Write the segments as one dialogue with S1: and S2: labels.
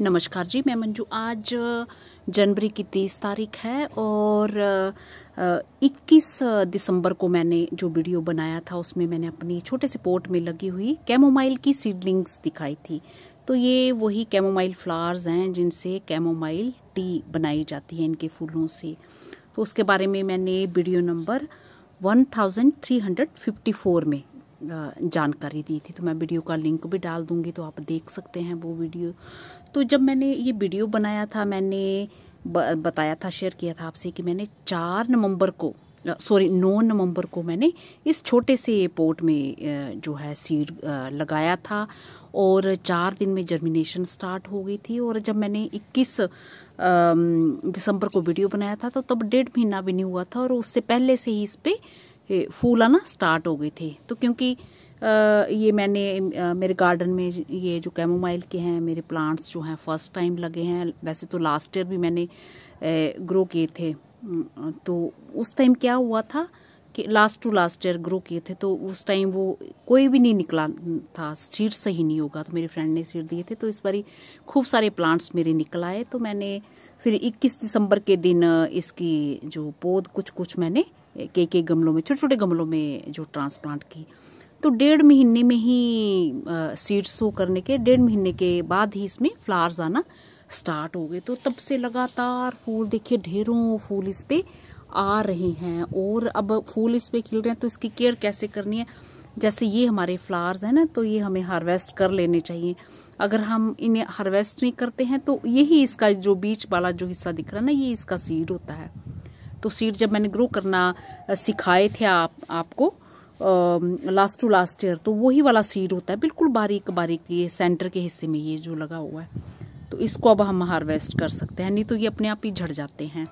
S1: नमस्कार जी मैं मंजू आज जनवरी की तेईस तारीख है और 21 दिसंबर को मैंने जो वीडियो बनाया था उसमें मैंने अपनी छोटे से पोर्ट में लगी हुई कैमोमाइल की सीडलिंग्स दिखाई थी तो ये वही कैमोमाइल फ्लावर्स हैं जिनसे कैमोमाइल टी बनाई जाती है इनके फूलों से तो उसके बारे में मैंने वीडियो नंबर 1354 में जानकारी दी थी तो मैं वीडियो का लिंक भी डाल दूंगी तो आप देख सकते हैं वो वीडियो तो जब मैंने ये वीडियो बनाया था मैंने बताया था शेयर किया था आपसे कि मैंने चार नवंबर को सॉरी नौ नवंबर को मैंने इस छोटे से पोर्ट में जो है सीड लगाया था और चार दिन में जर्मिनेशन स्टार्ट हो गई थी और जब मैंने 21 दिसंबर को वीडियो बनाया था तो तब डेढ़ महीना भी नहीं हुआ था और उससे पहले से ही इस पर फूल आना स्टार्ट हो गए थे तो क्योंकि ये मैंने मेरे गार्डन में ये जो कैमोमाइल के हैं मेरे प्लांट्स जो हैं फर्स्ट टाइम लगे हैं वैसे तो लास्ट ईयर भी मैंने ग्रो तो किए थे तो उस टाइम क्या हुआ था कि last to last year grow किए थे तो उस टाइम वो कोई भी नहीं निकला था सीड सही नहीं होगा तो मेरे फ्रेंड ने सीड दिए थे तो इस बारी खूब सारे प्लांट्स मेरे निकल आए तो मैंने फिर 21 दिसंबर के दिन इसकी जो पौध कुछ कुछ मैंने के के गमलों में छोटे छोटे गमलों में जो ट्रांसप्लांट की तो डेढ़ महीने में ही सीड्स शो करने के डेढ़ महीने के बाद ही इसमें फ्लावर्स आना स्टार्ट हो गए तो तब से लगातार फूल देखिए ढेरों फूल इस पर आ रहे हैं और अब फूल इस पर खिल रहे हैं तो इसकी केयर कैसे करनी है जैसे ये हमारे फ्लावर्स हैं ना तो ये हमें हार्वेस्ट कर लेने चाहिए अगर हम इन्हें हार्वेस्ट नहीं करते हैं तो यही इसका जो बीच वाला जो हिस्सा दिख रहा है ना ये इसका सीड होता है तो सीड जब मैंने ग्रो करना सिखाए थे आप आपको लास्ट टू लास्ट ईयर तो वही वाला सीड होता है बिल्कुल बारीक बारीक ये सेंटर के हिस्से में ये जो लगा हुआ है तो इसको अब हम हार्वेस्ट कर सकते हैं नहीं तो ये अपने आप ही झड़ जाते हैं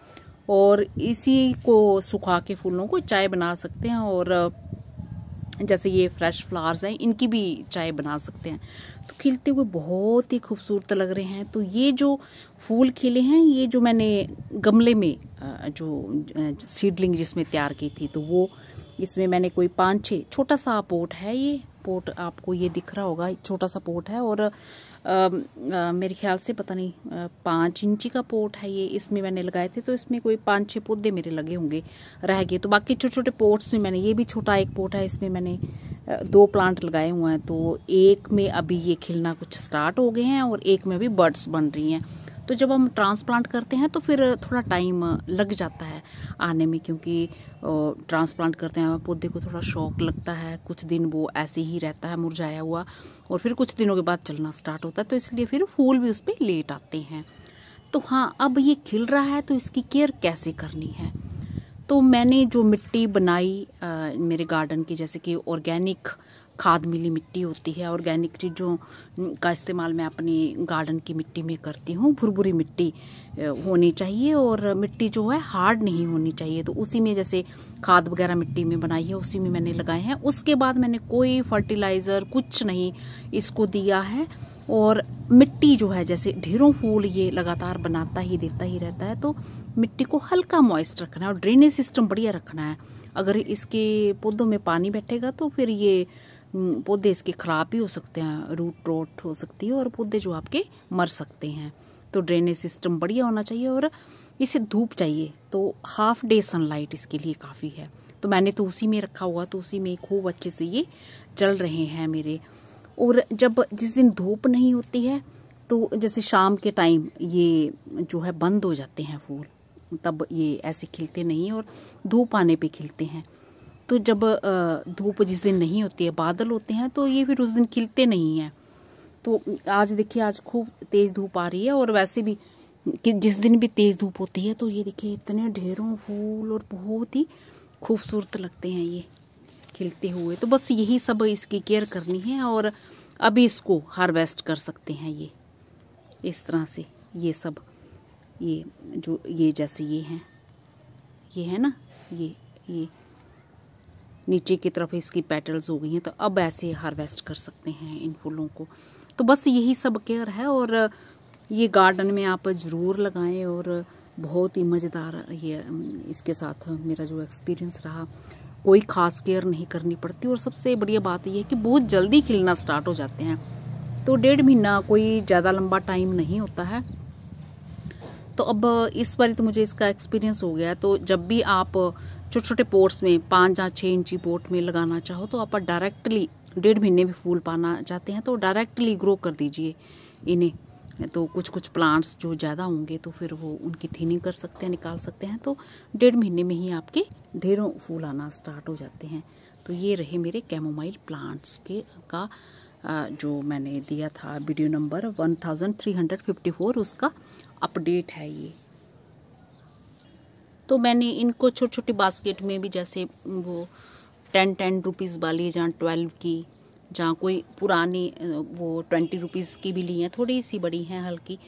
S1: और इसी को सुखा के फूलों को चाय बना सकते हैं और जैसे ये फ्रेश फ्लावर्स हैं इनकी भी चाय बना सकते हैं तो खिलते हुए बहुत ही खूबसूरत लग रहे हैं तो ये जो फूल खिले हैं ये जो मैंने गमले में जो सीडलिंग जिसमें तैयार की थी तो वो इसमें मैंने कोई पाँच छः छोटा सा पोट है ये पोट आपको ये दिख रहा होगा छोटा सा पोट है और आ, आ, मेरे ख्याल से पता नहीं पाँच इंची का पोट है ये इसमें मैंने लगाए थे तो इसमें कोई पाँच छः पौधे मेरे लगे होंगे रह गए तो बाकी छोटे छोटे पोट्स में मैंने ये भी छोटा एक पोट है इसमें मैंने दो प्लांट लगाए हुए हैं तो एक में अभी ये खिलना कुछ स्टार्ट हो गए हैं और एक में अभी बर्ड्स बन रही हैं तो जब हम ट्रांसप्लांट करते हैं तो फिर थोड़ा टाइम लग जाता है आने में क्योंकि ट्रांसप्लांट करते हैं पौधे को थोड़ा शौक लगता है कुछ दिन वो ऐसे ही रहता है मुरझाया हुआ और फिर कुछ दिनों के बाद चलना स्टार्ट होता है तो इसलिए फिर फूल भी उस पर लेट आते हैं तो हाँ अब ये खिल रहा है तो इसकी केयर कैसे करनी है तो मैंने जो मिट्टी बनाई आ, मेरे गार्डन की जैसे कि ऑर्गेनिक खाद मिली मिट्टी होती है ऑर्गेनिक चीज़ों का इस्तेमाल मैं अपनी गार्डन की मिट्टी में करती हूँ भुरभुरी मिट्टी होनी चाहिए और मिट्टी जो है हार्ड नहीं होनी चाहिए तो उसी में जैसे खाद वगैरह मिट्टी में बनाई है उसी में मैंने लगाए हैं उसके बाद मैंने कोई फर्टिलाइज़र कुछ नहीं इसको दिया है और मिट्टी जो है जैसे ढेरों फूल ये लगातार बनाता ही देता ही रहता है तो मिट्टी को हल्का मॉइस्ट रखना है और ड्रेनेज सिस्टम बढ़िया रखना है अगर इसके पौधों में पानी बैठेगा तो फिर ये हम्म, पौधे इसके ख़राब भी हो सकते हैं रूट रोट हो सकती है और पौधे जो आपके मर सकते हैं तो ड्रेनेज सिस्टम बढ़िया होना चाहिए और इसे धूप चाहिए तो हाफ डे सनलाइट इसके लिए काफ़ी है तो मैंने तो उसी में रखा हुआ तो उसी में खूब अच्छे से ये चल रहे हैं मेरे और जब जिस दिन धूप नहीं होती है तो जैसे शाम के टाइम ये जो है बंद हो जाते हैं फूल तब ये ऐसे खिलते नहीं और धूप आने पे खिलते हैं तो जब धूप जिस दिन नहीं होती है बादल होते हैं तो ये फिर उस दिन खिलते नहीं हैं तो आज देखिए आज खूब तेज़ धूप आ रही है और वैसे भी कि जिस दिन भी तेज़ धूप होती है तो ये देखिए इतने ढेरों फूल और बहुत ही खूबसूरत लगते हैं ये खिलते हुए तो बस यही सब इसकी केयर करनी है और अभी इसको हार्वेस्ट कर सकते हैं ये इस तरह से ये सब ये जो ये जैसे ये हैं ये है ना ये ये नीचे की तरफ इसकी पेटल्स हो गई हैं तो अब ऐसे हार्वेस्ट कर सकते हैं इन फूलों को तो बस यही सब केयर है और ये गार्डन में आप ज़रूर लगाएं और बहुत ही मज़ेदार ये इसके साथ मेरा जो एक्सपीरियंस रहा कोई ख़ास केयर नहीं करनी पड़ती और सबसे बढ़िया बात यह है कि बहुत जल्दी खिलना स्टार्ट हो जाते हैं तो डेढ़ महीना कोई ज़्यादा लंबा टाइम नहीं होता है तो अब इस बार तो मुझे इसका एक्सपीरियंस हो गया है तो जब भी आप छोटे छोटे पोर्ट्स में पाँच या छः इंची पोर्ट में लगाना चाहो तो आप डायरेक्टली डेढ़ महीने में फूल पाना चाहते हैं तो डायरेक्टली ग्रो कर दीजिए इन्हें तो कुछ कुछ प्लांट्स जो ज़्यादा होंगे तो फिर वो उनकी थीनिंग कर सकते हैं निकाल सकते हैं तो डेढ़ महीने में ही आपके ढेरों फूल आना स्टार्ट हो जाते हैं तो ये रहे मेरे कैमोमाइल प्लांट्स के का जो मैंने दिया था वीडियो नंबर 1354 उसका अपडेट है ये तो मैंने इनको छोटी छोटी बास्केट में भी जैसे वो टेन टेन रुपीज़ वाली जहाँ ट्वेल्व की जहाँ कोई पुरानी वो ट्वेंटी रुपीज़ की भी ली हैं थोड़ी सी बड़ी हैं हल्की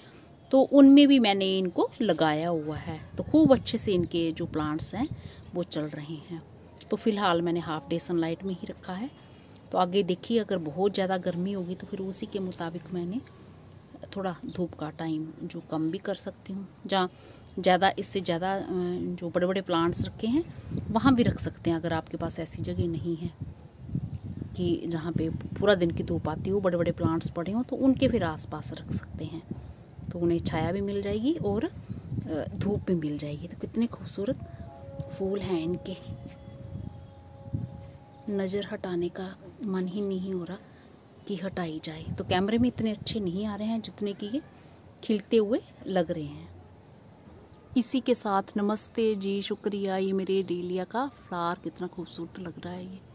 S1: तो उनमें भी मैंने इनको लगाया हुआ है तो खूब अच्छे से इनके जो प्लांट्स हैं वो चल रहे हैं तो फ़िलहाल मैंने हाफ़ डे सनलाइट में ही रखा है तो आगे देखिए अगर बहुत ज़्यादा गर्मी होगी तो फिर उसी के मुताबिक मैंने थोड़ा धूप का टाइम जो कम भी कर सकती हूँ जहाँ ज़्यादा इससे ज़्यादा जो बड़े बड़े प्लांट्स रखे हैं वहाँ भी रख सकते हैं अगर आपके पास ऐसी जगह नहीं है कि जहाँ पे पूरा दिन की धूप आती हो बड़े बड़े प्लांट्स पड़े हों तो उनके फिर आसपास रख सकते हैं तो उन्हें छाया भी मिल जाएगी और धूप भी मिल जाएगी तो कितने खूबसूरत फूल हैं इनके नज़र हटाने का मन ही नहीं हो रहा कि हटाई जाए तो कैमरे में इतने अच्छे नहीं आ रहे हैं जितने कि ये खिलते हुए लग रहे हैं इसी के साथ नमस्ते जी शुक्रिया ये मेरे डेलिया का फ्लार कितना खूबसूरत लग रहा है ये